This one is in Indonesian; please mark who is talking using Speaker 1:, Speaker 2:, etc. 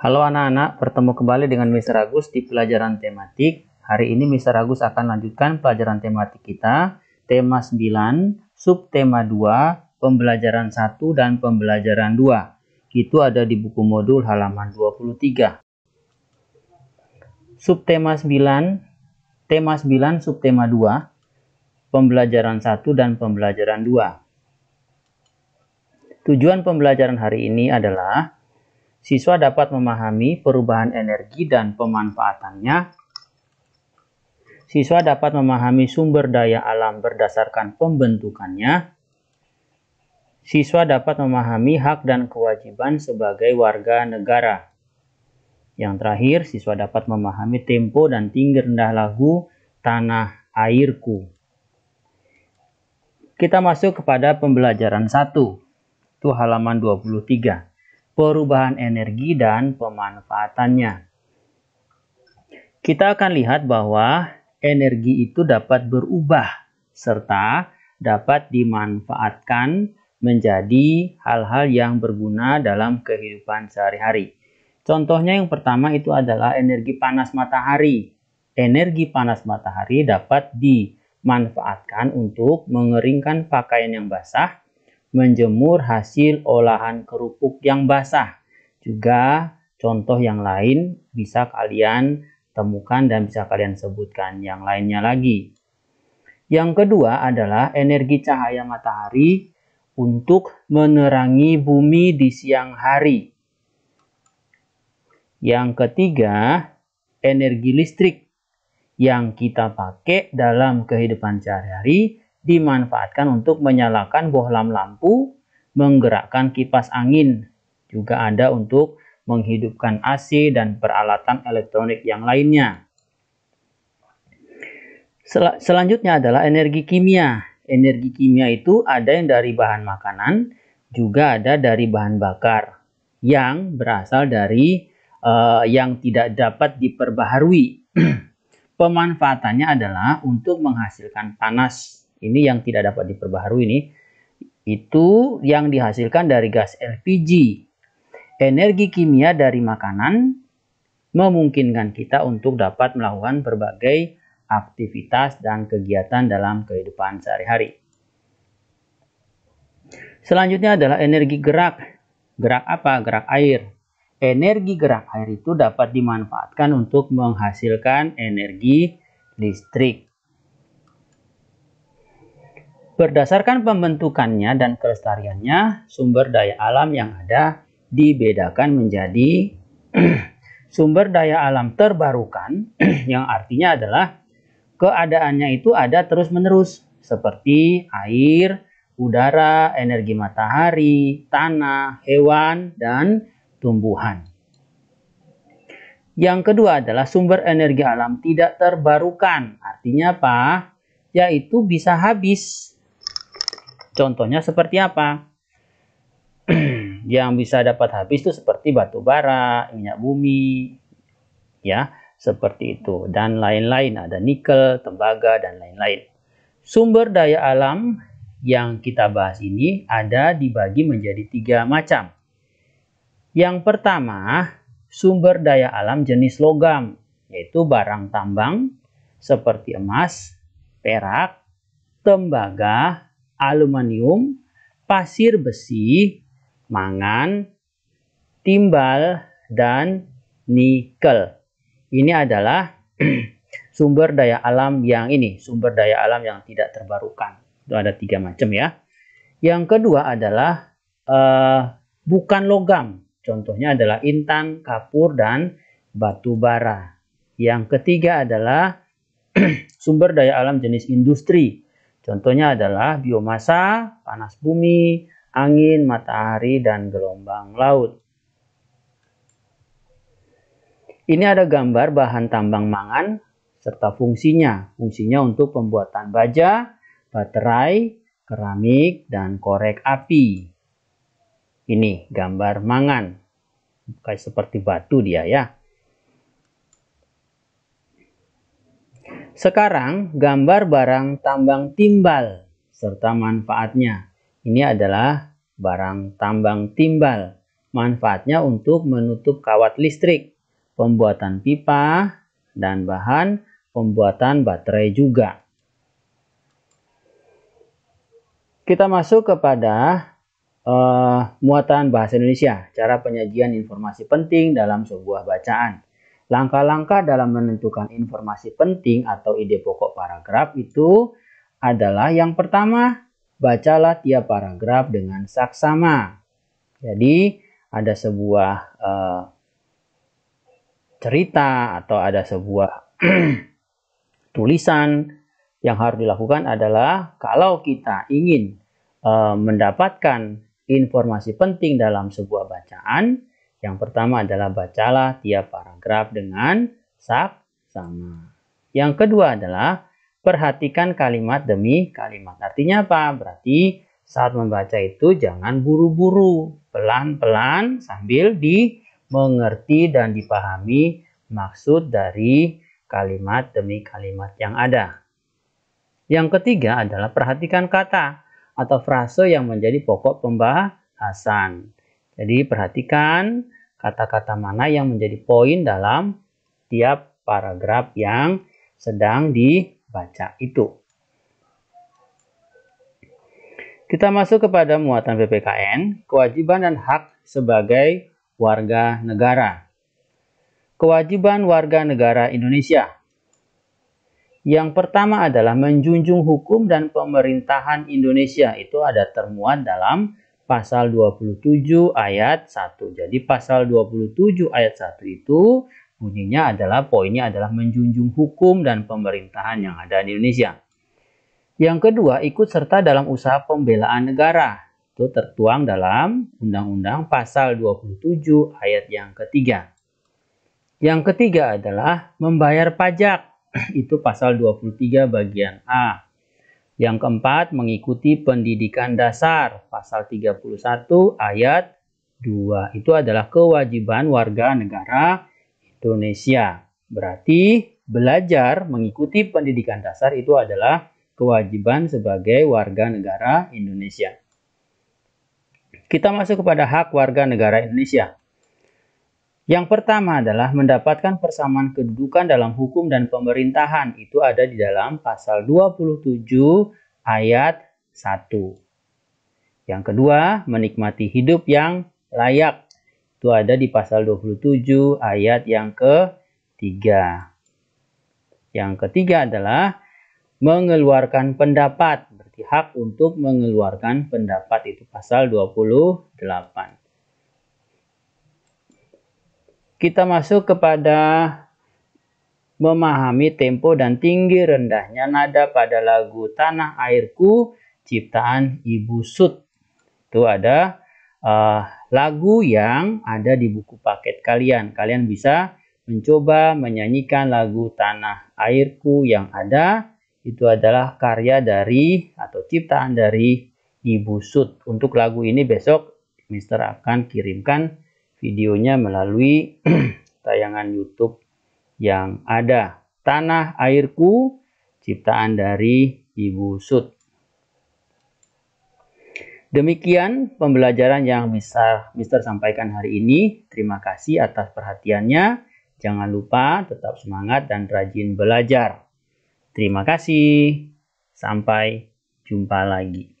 Speaker 1: Halo anak-anak, bertemu kembali dengan Mr. Agus di pelajaran tematik. Hari ini Mr. Agus akan lanjutkan pelajaran tematik kita, tema 9, subtema 2, pembelajaran 1 dan pembelajaran 2. Itu ada di buku modul halaman 23. Subtema 9, tema 9, subtema 2, pembelajaran 1 dan pembelajaran 2. Tujuan pembelajaran hari ini adalah siswa dapat memahami perubahan energi dan pemanfaatannya. Siswa dapat memahami sumber daya alam berdasarkan pembentukannya. Siswa dapat memahami hak dan kewajiban sebagai warga negara. Yang terakhir, siswa dapat memahami tempo dan tinggi rendah lagu Tanah Airku. Kita masuk kepada pembelajaran 1. Itu halaman 23 perubahan energi, dan pemanfaatannya. Kita akan lihat bahwa energi itu dapat berubah serta dapat dimanfaatkan menjadi hal-hal yang berguna dalam kehidupan sehari-hari. Contohnya yang pertama itu adalah energi panas matahari. Energi panas matahari dapat dimanfaatkan untuk mengeringkan pakaian yang basah menjemur hasil olahan kerupuk yang basah. Juga contoh yang lain bisa kalian temukan dan bisa kalian sebutkan yang lainnya lagi. Yang kedua adalah energi cahaya matahari untuk menerangi bumi di siang hari. Yang ketiga, energi listrik yang kita pakai dalam kehidupan sehari-hari dimanfaatkan untuk menyalakan bohlam lampu, menggerakkan kipas angin. Juga ada untuk menghidupkan AC dan peralatan elektronik yang lainnya. Sel selanjutnya adalah energi kimia. Energi kimia itu ada yang dari bahan makanan, juga ada dari bahan bakar yang berasal dari uh, yang tidak dapat diperbaharui. Pemanfaatannya adalah untuk menghasilkan panas ini yang tidak dapat diperbaharui ini itu yang dihasilkan dari gas LPG. Energi kimia dari makanan memungkinkan kita untuk dapat melakukan berbagai aktivitas dan kegiatan dalam kehidupan sehari-hari. Selanjutnya adalah energi gerak. Gerak apa? Gerak air. Energi gerak air itu dapat dimanfaatkan untuk menghasilkan energi listrik. Berdasarkan pembentukannya dan kelestariannya, sumber daya alam yang ada dibedakan menjadi sumber daya alam terbarukan yang artinya adalah keadaannya itu ada terus-menerus seperti air, udara, energi matahari, tanah, hewan, dan tumbuhan. Yang kedua adalah sumber energi alam tidak terbarukan. Artinya apa? Yaitu bisa habis Contohnya seperti apa? yang bisa dapat habis itu seperti batu bara, minyak bumi, ya, seperti itu dan lain-lain, ada nikel, tembaga dan lain-lain. Sumber daya alam yang kita bahas ini ada dibagi menjadi tiga macam. Yang pertama, sumber daya alam jenis logam, yaitu barang tambang seperti emas, perak, tembaga, aluminium, pasir besi, mangan, timbal, dan nikel. Ini adalah sumber daya alam yang ini, sumber daya alam yang tidak terbarukan. Itu ada tiga macam ya. Yang kedua adalah uh, bukan logam. Contohnya adalah intan, kapur, dan batu bara. Yang ketiga adalah sumber daya alam jenis industri. Contohnya adalah biomasa, panas bumi, angin, matahari, dan gelombang laut. Ini ada gambar bahan tambang mangan serta fungsinya. Fungsinya untuk pembuatan baja, baterai, keramik, dan korek api. Ini gambar mangan. Kayak seperti batu dia ya. Sekarang gambar barang tambang timbal serta manfaatnya. Ini adalah barang tambang timbal. Manfaatnya untuk menutup kawat listrik, pembuatan pipa, dan bahan pembuatan baterai juga. Kita masuk kepada uh, muatan bahasa Indonesia, cara penyajian informasi penting dalam sebuah bacaan. Langkah-langkah dalam menentukan informasi penting atau ide pokok paragraf itu adalah yang pertama, bacalah tiap paragraf dengan saksama. Jadi, ada sebuah eh, cerita atau ada sebuah tulisan yang harus dilakukan adalah kalau kita ingin eh, mendapatkan informasi penting dalam sebuah bacaan, yang pertama adalah bacalah tiap paragraf dengan saksama. Yang kedua adalah perhatikan kalimat demi kalimat. Artinya apa? Berarti saat membaca itu jangan buru-buru, pelan-pelan sambil dimengerti dan dipahami maksud dari kalimat demi kalimat yang ada. Yang ketiga adalah perhatikan kata atau frase yang menjadi pokok pembahasan. Jadi perhatikan kata-kata mana yang menjadi poin dalam tiap paragraf yang sedang dibaca itu. Kita masuk kepada muatan PPKN, kewajiban dan hak sebagai warga negara. Kewajiban warga negara Indonesia. Yang pertama adalah menjunjung hukum dan pemerintahan Indonesia. Itu ada termuat dalam pasal 27 ayat 1. Jadi pasal 27 ayat 1 itu bunyinya adalah poinnya adalah menjunjung hukum dan pemerintahan yang ada di Indonesia. Yang kedua, ikut serta dalam usaha pembelaan negara. Itu tertuang dalam Undang-Undang pasal 27 ayat yang ketiga. Yang ketiga adalah membayar pajak. Itu pasal 23 bagian A. Yang keempat, mengikuti pendidikan dasar pasal 31 ayat 2. Itu adalah kewajiban warga negara Indonesia. Berarti belajar mengikuti pendidikan dasar itu adalah kewajiban sebagai warga negara Indonesia. Kita masuk kepada hak warga negara Indonesia. Yang pertama adalah mendapatkan persamaan kedudukan dalam hukum dan pemerintahan. Itu ada di dalam pasal 27 ayat 1. Yang kedua, menikmati hidup yang layak. Itu ada di pasal 27 ayat yang ketiga. Yang ketiga adalah mengeluarkan pendapat. Berarti hak untuk mengeluarkan pendapat itu pasal 28 kita masuk kepada memahami tempo dan tinggi rendahnya nada pada lagu Tanah Airku ciptaan Ibu Sud. Itu ada uh, lagu yang ada di buku paket kalian. Kalian bisa mencoba menyanyikan lagu Tanah Airku yang ada itu adalah karya dari atau ciptaan dari Ibu Sud. Untuk lagu ini besok Mister akan kirimkan videonya melalui tayangan YouTube yang ada. Tanah airku ciptaan dari Ibu Sud. Demikian pembelajaran yang bisa Mister sampaikan hari ini. Terima kasih atas perhatiannya. Jangan lupa tetap semangat dan rajin belajar. Terima kasih. Sampai jumpa lagi.